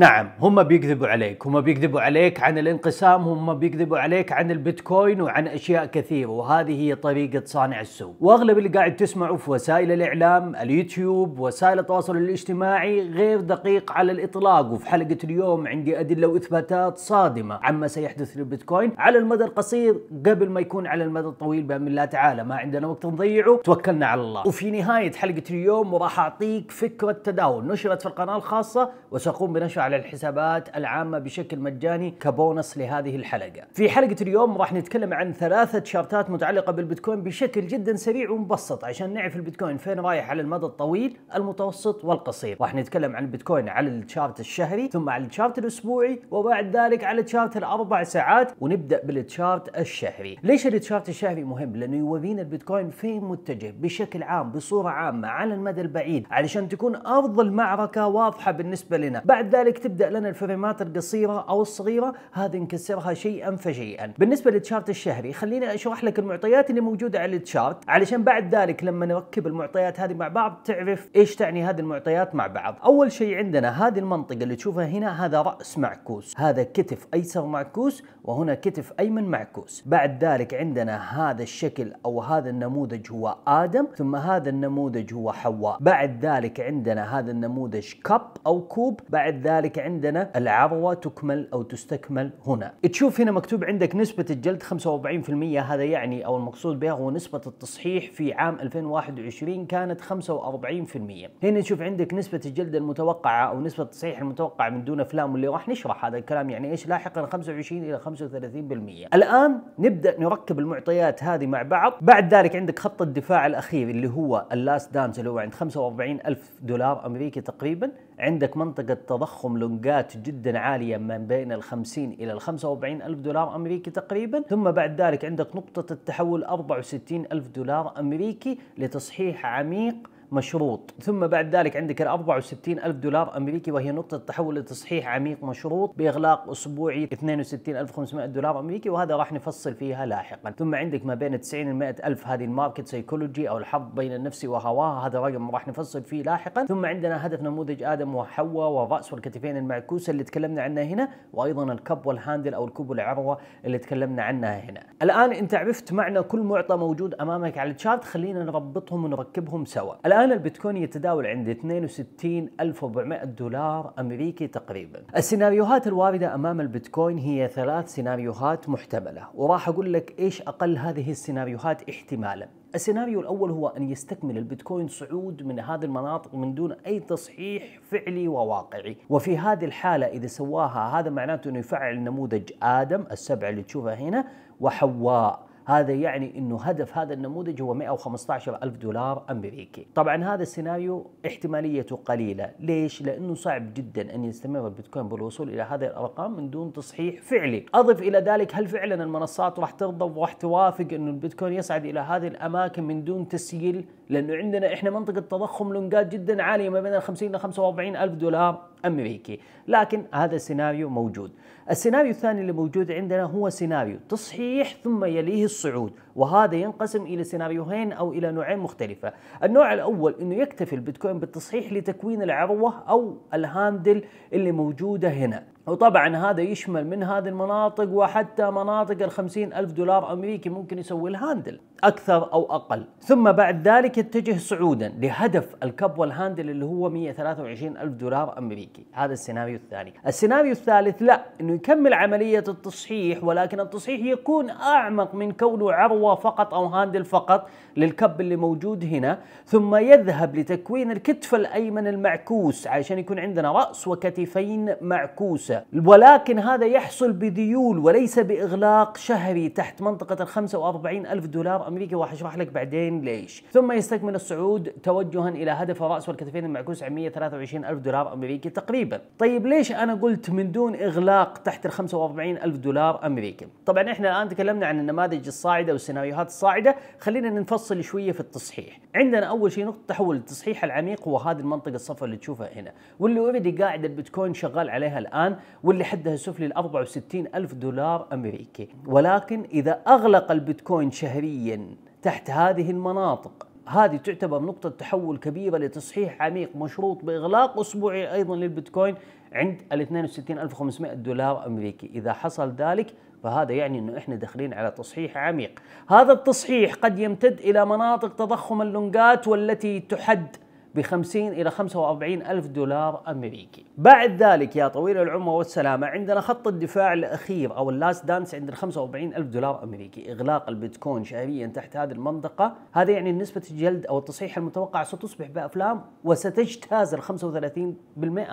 نعم هم بيكذبوا عليك هم بيكذبوا عليك عن الانقسام هم بيكذبوا عليك عن البيتكوين وعن اشياء كثيره وهذه هي طريقه صانع السوق واغلب اللي قاعد تسمعه في وسائل الاعلام اليوتيوب وسائل التواصل الاجتماعي غير دقيق على الاطلاق وفي حلقه اليوم عندي ادله واثباتات صادمه عما سيحدث للبيتكوين على المدى القصير قبل ما يكون على المدى الطويل بامر الله تعالى ما عندنا وقت نضيعه توكلنا على الله وفي نهايه حلقه اليوم راح اعطيك فكره تداول نشرت في القناه الخاصه وساقوم بنشرها على الحسابات العامة بشكل مجاني كبونص لهذه الحلقة في حلقة اليوم راح نتكلم عن ثلاثة شارتات متعلقة بالبيتكوين بشكل جدا سريع ومبسط عشان نعرف البيتكوين فين رايح على المدى الطويل المتوسط والقصير راح نتكلم عن البيتكوين على الشارت الشهري ثم على الشارت الأسبوعي وبعد ذلك على الشارت الأربع ساعات ونبدأ بالتشارت الشهري ليش التشارت الشهري مهم لأنه يورينا البيتكوين فين متجه بشكل عام بصورة عامة على المدى البعيد علشان تكون أفضل معركة واضحة بالنسبة لنا بعد ذلك تبدا لنا الفريمات القصيره او الصغيره هذه نكسرها شيئا فشيئا بالنسبه للتشارت الشهري خليني اشرح لك المعطيات اللي موجوده على التشارت علشان بعد ذلك لما نركب المعطيات هذه مع بعض تعرف ايش تعني هذه المعطيات مع بعض اول شيء عندنا هذه المنطقه اللي تشوفها هنا هذا راس معكوس هذا كتف ايسر معكوس وهنا كتف ايمن معكوس بعد ذلك عندنا هذا الشكل او هذا النموذج هو ادم ثم هذا النموذج هو حواء بعد ذلك عندنا هذا النموذج كب او كوب بعد ذلك كذلك عندنا العضوة تكمل أو تستكمل هنا تشوف هنا مكتوب عندك نسبة الجلد 45% هذا يعني أو المقصود بها هو نسبة التصحيح في عام 2021 كانت 45% هنا تشوف عندك نسبة الجلد المتوقعة أو نسبة التصحيح المتوقعة من دون أفلام واللي راح نشرح هذا الكلام يعني إيش لاحقا 25 إلى 35% الآن نبدأ نركب المعطيات هذه مع بعض بعد ذلك عندك خط الدفاع الأخير اللي هو اللاست دانس اللي هو عند 45 ألف دولار أمريكي تقريبا عندك منطقة تضخم لونجات جدا عالية من بين ال 50 إلى ال 45 ألف دولار أمريكي تقريبا ثم بعد ذلك عندك نقطة التحول 64 ألف دولار أمريكي لتصحيح عميق مشروط ثم بعد ذلك عندك ال 64 ألف دولار أمريكي وهي نقطة تحول لتصحيح عميق مشروط بإغلاق أسبوعي 62500 دولار أمريكي وهذا راح نفصل فيها لاحقا ثم عندك ما بين 90 ل 100 ألف هذه الماركت سيكولوجي أو الحظ بين النفس وهواها هذا رقم راح نفصل فيه لاحقا ثم عندنا هدف نموذج آدم وحواء والرأس والكتفين المعكوسة اللي تكلمنا عنها هنا وأيضا الكب والهاندل أو الكوب والعروة اللي تكلمنا عنها هنا الآن أنت عرفت معنى كل معطى موجود أمامك على الشارت خلينا نربطهم ونركبهم سوا الآن الآن البيتكوين يتداول عند 62400 دولار أمريكي تقريبا السيناريوهات الواردة أمام البيتكوين هي ثلاث سيناريوهات محتملة وراح أقول لك إيش أقل هذه السيناريوهات احتمالا السيناريو الأول هو أن يستكمل البيتكوين صعود من هذه المناطق من دون أي تصحيح فعلي وواقعي وفي هذه الحالة إذا سواها هذا معناته أنه يفعل نموذج آدم السبع اللي تشوفها هنا وحواء هذا يعني انه هدف هذا النموذج هو 115 ألف دولار أمريكي طبعا هذا السيناريو احتماليته قليلة ليش؟ لأنه صعب جدا أن يستمر البيتكوين بالوصول إلى هذه الأرقام من دون تصحيح فعلي أضف إلى ذلك هل فعلا المنصات راح ترضى وراح توافق أنه البيتكوين يصعد إلى هذه الأماكن من دون تسييل لأنه عندنا إحنا منطقة تضخم لونجات جدا عالية ما بين ال 50 ل 45 ألف دولار أمريكي لكن هذا السيناريو موجود السيناريو الثاني اللي موجود عندنا هو سيناريو تصحيح ثم يليه الصعود وهذا ينقسم إلى سيناريوهين أو إلى نوعين مختلفة النوع الأول أنه يكتفي البيتكوين بالتصحيح لتكوين العروة أو الهاندل اللي موجودة هنا وطبعا هذا يشمل من هذه المناطق وحتى مناطق ال ألف دولار أمريكي ممكن يسوي الهاندل أكثر أو أقل ثم بعد ذلك يتجه صعودا لهدف الكب والهاندل اللي هو 123 ألف دولار أمريكي هذا السيناريو الثاني السيناريو الثالث لا أنه يكمل عملية التصحيح ولكن التصحيح يكون أعمق من كونه عروة فقط أو هاندل فقط للكب اللي موجود هنا ثم يذهب لتكوين الكتف الأيمن المعكوس عشان يكون عندنا رأس وكتفين معكوسة ولكن هذا يحصل بديول وليس بإغلاق شهري تحت منطقة ال 45 ألف دولار أمريكي وحشرح لك بعدين ليش ثم يستكمل الصعود توجها إلى هدف الرأس والكتفين المعكوس عن 123 ألف دولار أمريكي تقريبا طيب ليش أنا قلت من دون إغلاق تحت ال 45 ألف دولار أمريكي طبعا إحنا الآن تكلمنا عن النماذج الصاعدة والسيناريوهات الصاعدة خلينا نفصل شوية في التصحيح عندنا أول شيء نقطة تحول التصحيح العميق وهذه المنطقة الصفراء اللي تشوفها هنا واللي اوريدي قاعد البيتكوين شغال عليها الآن واللي حدها سفلي ل 64 ألف دولار أمريكي ولكن إذا أغلق البيتكوين شهريا تحت هذه المناطق هذه تعتبر نقطة تحول كبيرة لتصحيح عميق مشروط بإغلاق أسبوعي أيضا للبيتكوين عند ال 62500 دولار أمريكي إذا حصل ذلك فهذا يعني أنه إحنا داخلين على تصحيح عميق هذا التصحيح قد يمتد إلى مناطق تضخم اللونجات والتي تحد ب 50 إلى 45 ألف دولار أمريكي بعد ذلك يا طويل العمر والسلامة عندنا خط الدفاع الأخير أو اللاست دانس عند ال 45 ألف دولار أمريكي إغلاق البيتكوين شهريا تحت هذه المنطقة هذا يعني نسبة الجلد أو التصحيح المتوقع ستصبح بأفلام وستجتاز ال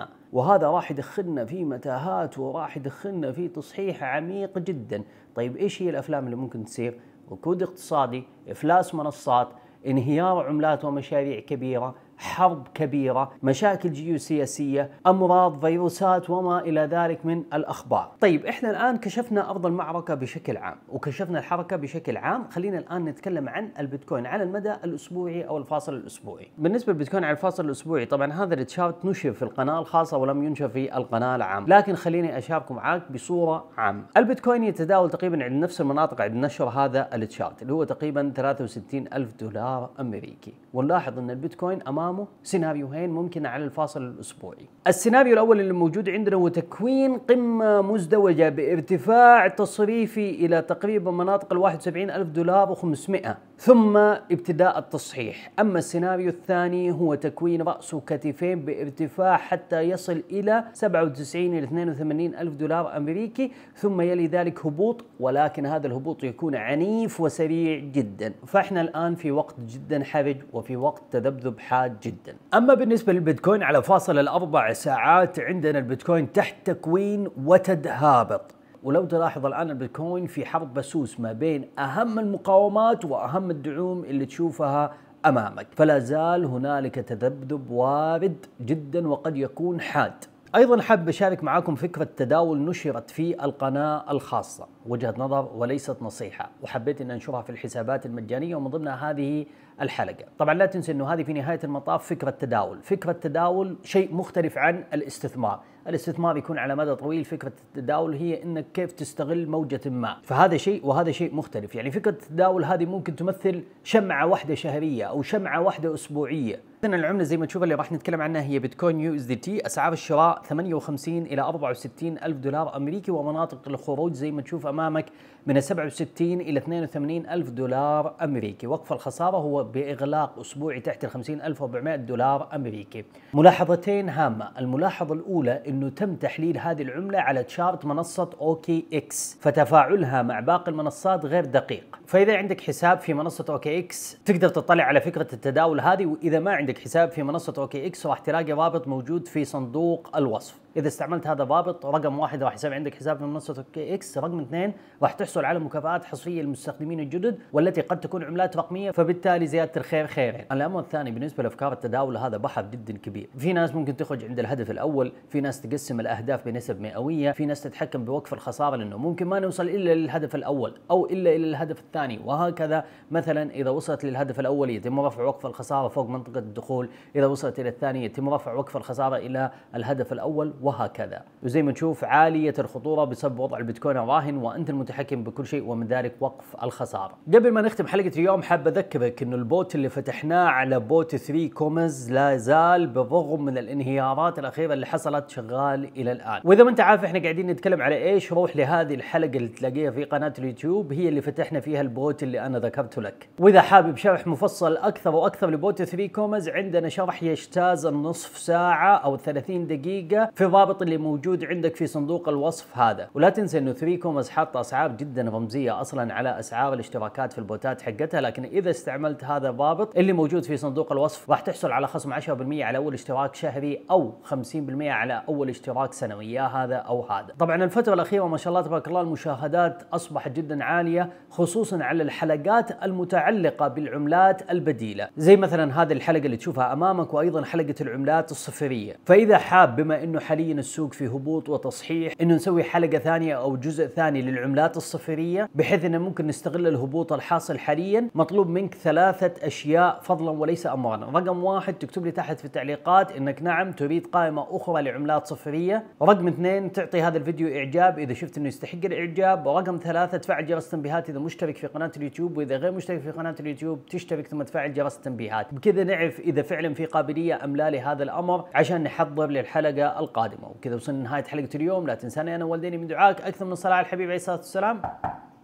35% وهذا راح يدخلنا في متاهات وراح يدخلنا في تصحيح عميق جدا طيب إيش هي الأفلام اللي ممكن تصير ركود اقتصادي إفلاس منصات انهيار عملات ومشاريع كبيرة حرب كبيرة مشاكل جيوسياسية أمراض فيروسات وما إلى ذلك من الأخبار طيب إحنا الآن كشفنا أرض المعركة بشكل عام وكشفنا الحركة بشكل عام خلينا الآن نتكلم عن البيتكوين على المدى الأسبوعي أو الفاصل الأسبوعي بالنسبة للبيتكوين على الفاصل الأسبوعي طبعا هذا التشارت نشر في القناة الخاصة ولم ينشر في القناة العام لكن خليني أشاركه معاك بصورة عامة البيتكوين يتداول تقريبا عند نفس المناطق عند نشر هذا التشارت اللي هو تقريبا 63 ألف دولار أمريكي ونلاحظ أن البيتكوين أمام امامه سيناريوهين ممكن على الفاصل الاسبوعي. السيناريو الاول اللي موجود عندنا هو تكوين قمه مزدوجه بارتفاع تصريفي الى تقريبا مناطق ال 71 الف دولار و500 ثم ابتداء التصحيح أما السيناريو الثاني هو تكوين رأس وكتفين بارتفاع حتى يصل إلى 97 إلى 82 ألف دولار أمريكي ثم يلي ذلك هبوط ولكن هذا الهبوط يكون عنيف وسريع جدا فإحنا الآن في وقت جدا حرج وفي وقت تذبذب حاد جدا أما بالنسبة للبيتكوين على فاصل الأربع ساعات عندنا البيتكوين تحت تكوين وتد هابط ولو تلاحظ الان البيتكوين في حرب بسوس ما بين اهم المقاومات واهم الدعوم اللي تشوفها امامك، فلا زال هنالك تذبذب وارد جدا وقد يكون حاد. ايضا حاب اشارك معاكم فكره تداول نشرت في القناه الخاصه، وجهه نظر وليست نصيحه، وحبيت ان انشرها في الحسابات المجانيه ومن ضمنها هذه الحلقه. طبعا لا تنسى انه هذه في نهايه المطاف فكره تداول، فكره تداول شيء مختلف عن الاستثمار، الاستثمار يكون على مدى طويل فكره التداول هي انك كيف تستغل موجه ما فهذا شيء وهذا شيء مختلف يعني فكره التداول هذه ممكن تمثل شمعه واحده شهريه او شمعه واحده اسبوعيه إذن العمله زي ما تشوف اللي راح نتكلم عنها هي بيتكوين يو اس دي تي اسعار الشراء 58 الى 64 الف دولار امريكي ومناطق الخروج زي ما تشوف امامك من 67 الى 82 الف دولار امريكي وقف الخساره هو باغلاق اسبوعي تحت ال 50400 دولار امريكي ملاحظتين هامه الملاحظه الاولى انه تم تحليل هذه العمله على تشارت منصه اوكي اكس فتفاعلها مع باقي المنصات غير دقيق فاذا عندك حساب في منصه اوكي اكس تقدر تطلع على فكره التداول هذه واذا ما عندك عندك حساب في منصة اوكي اكس راح تلاقي رابط موجود في صندوق الوصف اذا استعملت هذا ضابط رقم واحد راح يسوي عندك حساب في منصه اكس رقم اثنين راح تحصل على مكافآت حصريه للمستخدمين الجدد والتي قد تكون عملات رقميه فبالتالي زياده الخير خيرين الامر الثاني بالنسبه لافكار التداول هذا بحر جدا كبير في ناس ممكن تخرج عند الهدف الاول في ناس تقسم الاهداف بنسب مئويه في ناس تتحكم بوقف الخساره لانه ممكن ما نوصل الا للهدف الاول او الا الى الهدف الثاني وهكذا مثلا اذا وصلت للهدف الاول يتم رفع وقف الخساره فوق منطقه الدخول اذا وصلت الى الثاني يتم رفع وقف الخساره الى الهدف الاول وهكذا وزي ما تشوف عالية الخطورة بسبب وضع البيتكوين الراهن وأنت المتحكم بكل شيء ومن ذلك وقف الخسارة قبل ما نختم حلقة اليوم حاب أذكرك أن البوت اللي فتحناه على بوت 3 كومز لا زال بالرغم من الانهيارات الأخيرة اللي حصلت شغال إلى الآن وإذا ما أنت عارف إحنا قاعدين نتكلم على إيش روح لهذه الحلقة اللي تلاقيها في قناة اليوتيوب هي اللي فتحنا فيها البوت اللي أنا ذكرته لك وإذا حابب شرح مفصل أكثر وأكثر لبوت 3 كومز عندنا شرح يجتاز النصف ساعة أو 30 دقيقة في الرابط اللي موجود عندك في صندوق الوصف هذا ولا تنسى انه 3 كومز حاط اسعار جدا رمزيه اصلا على اسعار الاشتراكات في البوتات حقتها لكن اذا استعملت هذا الرابط اللي موجود في صندوق الوصف راح تحصل على خصم 10% على اول اشتراك شهري او 50% على اول اشتراك سنوي يا هذا او هذا طبعا الفتره الاخيره ما شاء الله تبارك الله المشاهدات اصبحت جدا عاليه خصوصا على الحلقات المتعلقه بالعملات البديله زي مثلا هذه الحلقه اللي تشوفها امامك وايضا حلقه العملات الصفريه فاذا حاب بما انه حاليا السوق في هبوط وتصحيح انه نسوي حلقه ثانيه او جزء ثاني للعملات الصفريه بحيث انه ممكن نستغل الهبوط الحاصل حاليا مطلوب منك ثلاثه اشياء فضلا وليس امرا رقم واحد تكتب لي تحت في التعليقات انك نعم تريد قائمه اخرى لعملات صفريه رقم اثنين تعطي هذا الفيديو اعجاب اذا شفت انه يستحق الاعجاب ورقم ثلاثه تفعل جرس التنبيهات اذا مشترك في قناه اليوتيوب واذا غير مشترك في قناه اليوتيوب تشترك ثم تفعل جرس التنبيهات بكذا نعرف اذا فعلا في قابليه ام لا لهذا الامر عشان نحضر للحلقه القادمه القادمة وكذا وصلنا نهاية حلقة اليوم لا تنساني أنا والديني من دعائك أكثر من صلاة على الحبيب عليه الصلاة والسلام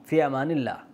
في أمان الله